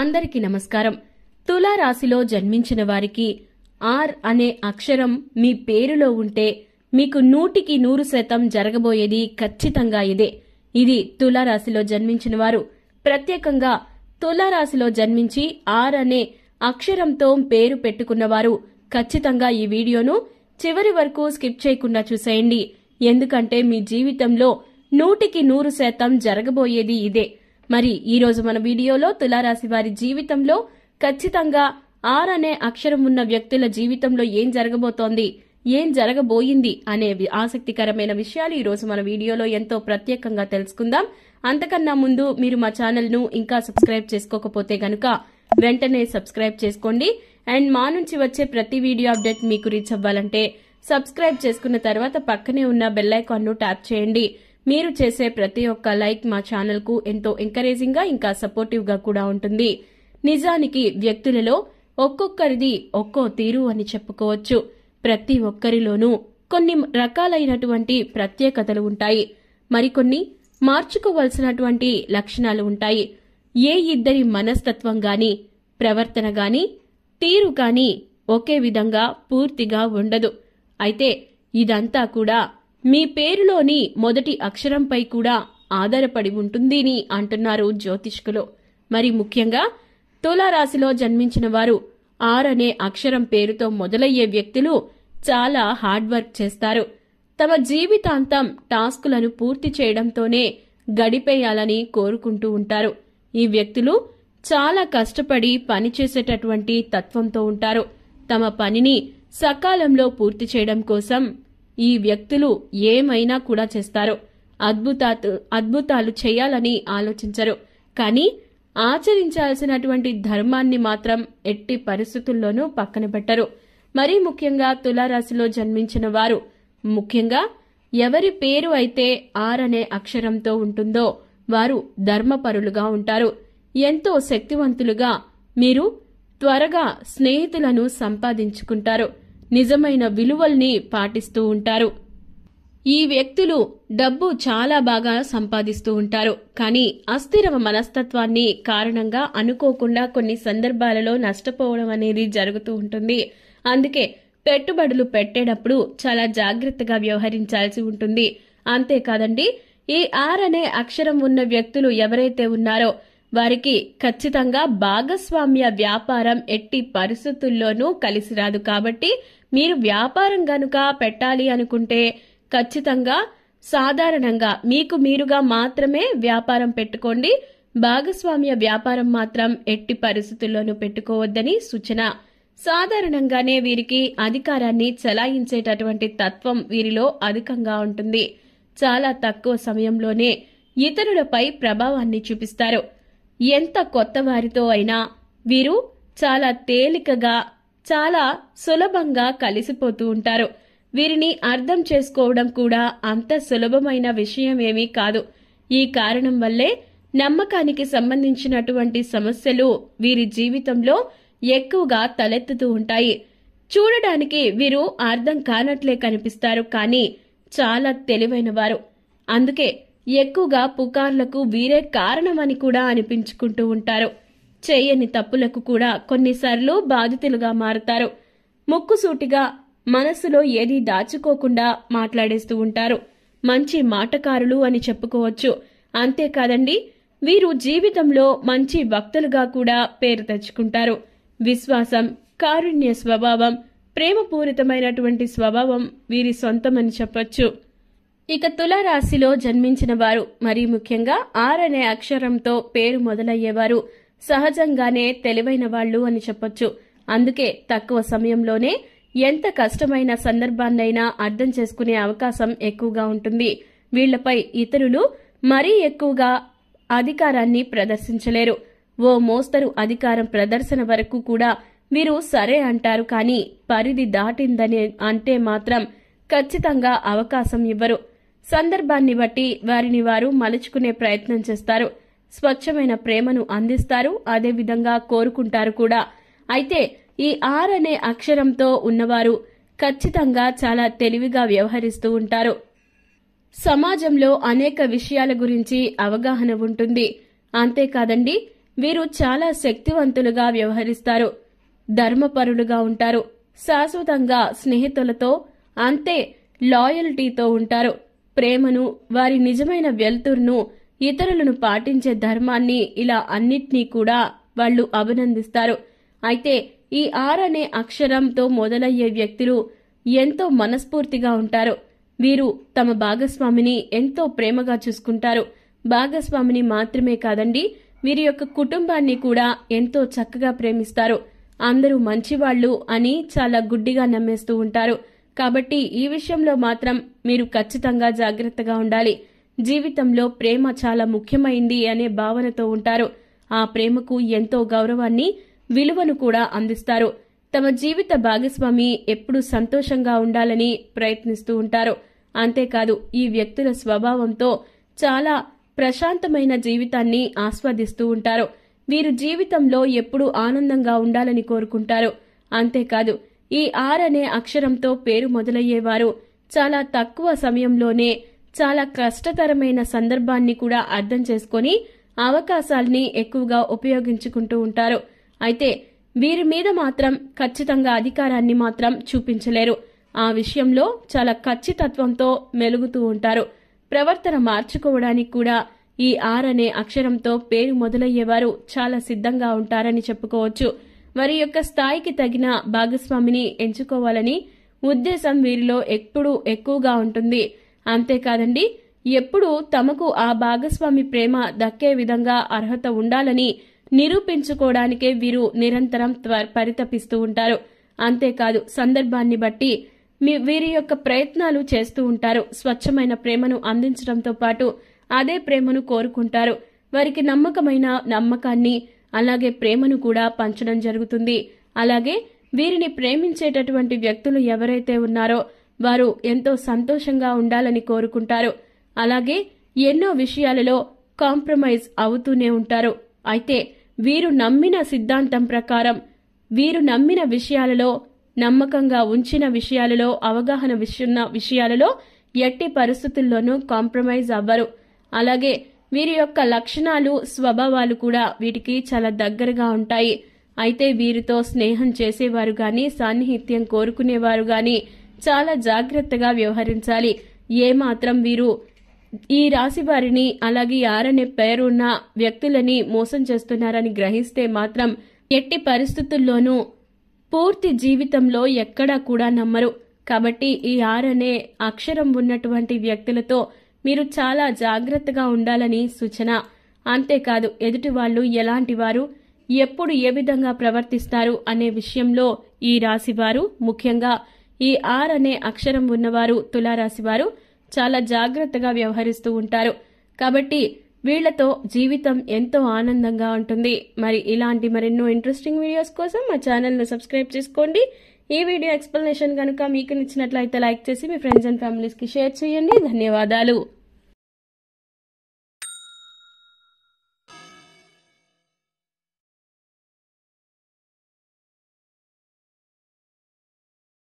అందరికీ నమస్కారం తులారాశిలో జన్మించిన వారికి ఆర్ అనే అక్షరం మీ పేరులో ఉంటే మీకు నూటికి నూరు శాతం జరగబోయేది ఖచ్చితంగా ఇదే ఇది తులారాశిలో జన్మించిన వారు ప్రత్యేకంగా తులారాశిలో జన్మించి ఆర్ అనే అక్షరంతో పేరు పెట్టుకున్నవారు ఖచ్చితంగా ఈ వీడియోను చివరి వరకు స్కిప్ చేయకుండా చూసేయండి ఎందుకంటే మీ జీవితంలో నూటికి నూరు శాతం జరగబోయేది ఇదే మరి ఈరోజు మన వీడియోలో తులారాశి వారి జీవితంలో ఖచ్చితంగా ఆర్ అనే అక్షరం ఉన్న వ్యక్తుల జీవితంలో ఏం జరగబోతోంది ఏం జరగబోయింది అనే ఆసక్తికరమైన విషయాలు ఈరోజు మన వీడియోలో ఎంతో ప్రత్యేకంగా తెలుసుకుందాం అంతకన్నా ముందు మీరు మా ఛానల్ను ఇంకా సబ్స్క్రైబ్ చేసుకోకపోతే గనుక వెంటనే సబ్స్క్రైబ్ చేసుకోండి అండ్ మా నుంచి వచ్చే ప్రతి వీడియో అప్డేట్ మీకు రీచ్ అవ్వాలంటే సబ్స్క్రైబ్ చేసుకున్న తర్వాత పక్కనే ఉన్న బెల్లైకాన్ ను ట్యాప్ చేయండి మీరు చేసే ప్రతి ఒక్క లైక్ మా ఛానల్కు ఎంతో ఎంకరేజింగ్గా ఇంకా సపోర్టివ్గా కూడా ఉంటుంది నిజానికి వ్యక్తులలో ఒక్కొక్కరిది ఒక్కో తీరు అని చెప్పుకోవచ్చు ప్రతి ఒక్కరిలోనూ కొన్ని రకాలైనటువంటి ప్రత్యేకతలు ఉంటాయి మరికొన్ని మార్చుకోవలసినటువంటి లక్షణాలు ఉంటాయి ఏ ఇద్దరి మనస్తత్వం గాని ప్రవర్తన గాని తీరు కానీ ఒకే విధంగా పూర్తిగా ఉండదు అయితే ఇదంతా కూడా మీ పేరులోని మొదటి అక్షరంపై కూడా ఆధారపడి ఉంటుందని అంటున్నారు జ్యోతిష్కులు మరి ముఖ్యంగా తులారాశిలో జన్మించిన వారు ఆర్ అనే అక్షరం పేరుతో మొదలయ్యే వ్యక్తులు చాలా హార్డ్ వర్క్ చేస్తారు తమ జీవితాంతం టాస్కులను పూర్తి చేయడంతోనే గడిపేయాలని కోరుకుంటూ ఉంటారు ఈ వ్యక్తులు చాలా కష్టపడి పనిచేసేటటువంటి తత్వంతో ఉంటారు తమ పనిని సకాలంలో పూర్తి చేయడం కోసం ఈ వ్యక్తులు ఏమైనా కూడా చేస్తారు అద్భుతాలు అద్భుతాలు చేయాలని ఆలోచించరు కానీ ఆచరించాల్సినటువంటి ధర్మాన్ని మాత్రం ఎట్టి పరిస్థితుల్లోనూ పక్కన పెట్టరు మరీ ముఖ్యంగా తులారాశిలో జన్మించిన వారు ముఖ్యంగా ఎవరి పేరు అయితే ఆర్ అనే అక్షరంతో ఉంటుందో వారు ధర్మపరులుగా ఉంటారు ఎంతో శక్తివంతులుగా మీరు త్వరగా స్నేహితులను సంపాదించుకుంటారు నిజమైన విలువల్ని పాటిస్తూ ఉంటారు ఈ వ్యక్తులు డబ్బు చాలా బాగా సంపాదిస్తూ ఉంటారు కానీ అస్థిర మనస్తత్వాన్ని కారణంగా అనుకోకుండా కొన్ని సందర్భాలలో నష్టపోవడం అనేది జరుగుతూ ఉంటుంది అందుకే పెట్టుబడులు పెట్టేటప్పుడు చాలా జాగ్రత్తగా వ్యవహరించాల్సి ఉంటుంది అంతేకాదండి ఈ ఆర్ అనే అక్షరం ఉన్న వ్యక్తులు ఎవరైతే ఉన్నారో వారికి ఖచ్చితంగా భాగస్వామ్య వ్యాపారం ఎట్టి పరిస్థితుల్లోనూ కలిసి రాదు కాబట్టి మీరు వ్యాపారం గనుక పెట్టాలి అనుకుంటే ఖచ్చితంగా సాధారణంగా మీకు మీరుగా మాత్రమే వ్యాపారం పెట్టుకోండి భాగస్వామ్య వ్యాపారం మాత్రం ఎట్టి పరిస్థితుల్లోనూ పెట్టుకోవద్దని సూచన సాధారణంగానే వీరికి అధికారాన్ని చలాయించేటటువంటి తత్వం వీరిలో అధికంగా ఉంటుంది చాలా తక్కువ సమయంలోనే ఇతరులపై ప్రభావాన్ని చూపిస్తారు ఎంత కొత్త వారితో అయినా వీరు చాలా తేలికగా చాలా సులభంగా కలిసిపోతూ ఉంటారు వీరిని అర్థం చేసుకోవడం కూడా అంత సులభమైన విషయం ఏమీ కాదు ఈ కారణం వల్లే నమ్మకానికి సంబంధించినటువంటి సమస్యలు వీరి జీవితంలో ఎక్కువగా తలెత్తుతూ ఉంటాయి చూడడానికి వీరు అర్థం కానట్లే కనిపిస్తారు కానీ చాలా తెలివైన వారు అందుకే ఎక్కువగా పుకార్లకు వీరే కారణమని కూడా అనిపించుకుంటూ ఉంటారు చేయని తప్పులకు కూడా కొన్నిసార్లు బాధితులుగా మారుతారు ముక్కుసూటిగా మనసులో ఏది దాచుకోకుండా మాట్లాడేస్తూ ఉంటారు మంచి మాటకారులు అని చెప్పుకోవచ్చు అంతేకాదండి వీరు జీవితంలో మంచి వక్తలుగా కూడా పేరు తెచ్చుకుంటారు విశ్వాసం కారుణ్య స్వభావం ప్రేమపూరితమైనటువంటి స్వభావం వీరి సొంతమని చెప్పొచ్చు ఇక తులారాశిలో జన్మించిన వారు మరీ ముఖ్యంగా ఆర్ అనే అక్షరంతో పేరు మొదలయ్యేవారు సహజంగానే తెలివైన వాళ్ళు అని చెప్పొచ్చు అందుకే తక్కువ సమయంలోనే ఎంత కష్టమైన సందర్భాన్నైనా అర్థం చేసుకునే అవకాశం ఎక్కువగా ఉంటుంది వీళ్లపై ఇతరులు మరీ ఎక్కువగా అధికారాన్ని ప్రదర్శించలేరు ఓ మోస్తరు అధికారం ప్రదర్శన వరకు కూడా వీరు సరే అంటారు కానీ పరిధి దాటిందని అంటే మాత్రం ఖచ్చితంగా అవకాశం ఇవ్వరు సందర్భాన్ని బట్టి వారిని వారు మలుచుకునే ప్రయత్నం చేస్తారు స్వచ్ఛమైన ప్రేమను అందిస్తారు అదేవిధంగా కోరుకుంటారు కూడా అయితే ఈ ఆర్ అనే అక్షరంతో ఉన్నవారు ఖచ్చితంగా చాలా తెలివిగా వ్యవహరిస్తూ ఉంటారు సమాజంలో అనేక విషయాల గురించి అవగాహన ఉంటుంది అంతేకాదండి వీరు చాలా శక్తివంతులుగా వ్యవహరిస్తారు ధర్మపరులుగా ఉంటారు శాశ్వతంగా స్నేహితులతో అంతే లాయల్టీతో ఉంటారు ప్రేమను వారి నిజమైన వెల్తుర్ను ఇతరులను పాటించే ధర్మాన్ని ఇలా అన్నిటినీ కూడా వాళ్ళు అభినందిస్తారు అయితే ఈ ఆర్ అనే అక్షరంతో మొదలయ్యే వ్యక్తులు ఎంతో మనస్ఫూర్తిగా ఉంటారు వీరు తమ భాగస్వామిని ఎంతో ప్రేమగా చూసుకుంటారు భాగస్వామిని మాత్రమే కాదండి వీరి యొక్క కుటుంబాన్ని కూడా ఎంతో చక్కగా ప్రేమిస్తారు అందరూ మంచివాళ్లు అని చాలా గుడ్డిగా నమ్మేస్తూ ఉంటారు కాబట్టి ఈ విషయంలో మాత్రం మీరు ఖచ్చితంగా జాగ్రత్తగా ఉండాలి జీవితంలో ప్రేమ చాలా ముఖ్యమైంది అనే భావనతో ఉంటారు ఆ ప్రేమకు ఎంతో గౌరవాన్ని విలువను కూడా అందిస్తారు తమ జీవిత భాగస్వామి ఎప్పుడు సంతోషంగా ఉండాలని ప్రయత్నిస్తూ ఉంటారు అంతేకాదు ఈ వ్యక్తుల స్వభావంతో చాలా ప్రశాంతమైన జీవితాన్ని ఆస్వాదిస్తూ ఉంటారు వీరు జీవితంలో ఎప్పుడు ఆనందంగా ఉండాలని కోరుకుంటారు అంతేకాదు ఈ ఆర్ అనే అక్షరంతో పేరు మొదలయ్యేవారు చాలా తక్కువ సమయంలోనే చాలా కష్టతరమైన సందర్భాన్ని కూడా అర్థం చేసుకొని అవకాశాల్ని ఎక్కువగా ఉపయోగించుకుంటూ ఉంటారు అయితే వీరి మీద మాత్రం ఖచ్చితంగా అధికారాన్ని మాత్రం చూపించలేరు ఆ విషయంలో చాలా ఖచ్చితత్వంతో మెలుగుతూ ఉంటారు ప్రవర్తన మార్చుకోవడానికి కూడా ఈ ఆర్ అనే అక్షరంతో పేరు మొదలయ్యేవారు చాలా సిద్ధంగా ఉంటారని చెప్పుకోవచ్చు వారి యొక్క స్థాయికి తగిన భాగస్వామిని ఎంచుకోవాలని ఉద్దేశం వీరిలో ఎప్పుడూ ఎక్కువగా ఉంటుంది అంతేకాదండి ఎప్పుడూ తమకు ఆ భాగస్వామి ప్రేమ దక్కే విధంగా అర్హత ఉండాలని నిరూపించుకోవడానికే వీరు నిరంతరం పరితపిస్తూ ఉంటారు అంతేకాదు సందర్భాన్ని బట్టి వీరి యొక్క ప్రయత్నాలు చేస్తూ ఉంటారు స్వచ్ఛమైన ప్రేమను అందించడంతో పాటు అదే ప్రేమను కోరుకుంటారు వారికి నమ్మకమైన నమ్మకాన్ని అలాగే ప్రేమను కూడా పంచడం జరుగుతుంది అలాగే వీరిని ప్రేమించేటటువంటి వ్యక్తులు ఎవరైతే ఉన్నారో వారు ఎంతో సంతోషంగా ఉండాలని కోరుకుంటారు అలాగే ఎన్నో విషయాలలో కాంప్రమైజ్ అవుతూనే ఉంటారు అయితే వీరు నమ్మిన సిద్ధాంతం ప్రకారం వీరు నమ్మిన విషయాలలో నమ్మకంగా ఉంచిన విషయాలలో అవగాహన విషయ విషయాలలో ఎట్టి పరిస్థితుల్లోనూ కాంప్రమైజ్ అవ్వరు అలాగే వీరి యొక్క లక్షణాలు స్వభావాలు కూడా వీటికి చాలా దగ్గరగా ఉంటాయి అయితే వీరితో స్నేహం చేసేవారు కానీ సాన్నిహిత్యం కోరుకునేవారు కానీ చాలా జాగ్రత్తగా వ్యవహరించాలి ఏమాత్రం వీరు ఈ రాశి వారిని అలాగే ఆరనే పేరున్న వ్యక్తులని మోసం చేస్తున్నారని గ్రహిస్తే మాత్రం ఎట్టి పరిస్థితుల్లోనూ పూర్తి జీవితంలో ఎక్కడా కూడా నమ్మరు కాబట్టి ఈ ఆర్ అనే అక్షరం ఉన్నటువంటి వ్యక్తులతో మీరు చాలా జాగ్రత్తగా ఉండాలని సూచన అంతేకాదు ఎదుటి వాళ్ళు ఎలాంటి వారు ఎప్పుడు ఏ విధంగా ప్రవర్తిస్తారు అనే విషయంలో ఈ రాశివారు ముఖ్యంగా ఈ ఆర్ అనే అక్షరం ఉన్నవారు తులారాశివారు చాలా జాగ్రత్తగా వ్యవహరిస్తూ ఉంటారు కాబట్టి వీళ్లతో జీవితం ఎంతో ఆనందంగా ఉంటుంది మరి ఇలాంటి మరెన్నో ఇంట్రెస్టింగ్ వీడియోస్ కోసం మా ఛానల్ను సబ్స్క్రైబ్ చేసుకోండి ఈ వీడియో ఎక్స్ప్లెనేషన్ కనుక మీకు నచ్చినట్లయితే లైక్ చేసి మీ ఫ్రెండ్స్ అండ్ ఫ్యామిలీస్కి షేర్ చేయండి ధన్యవాదాలు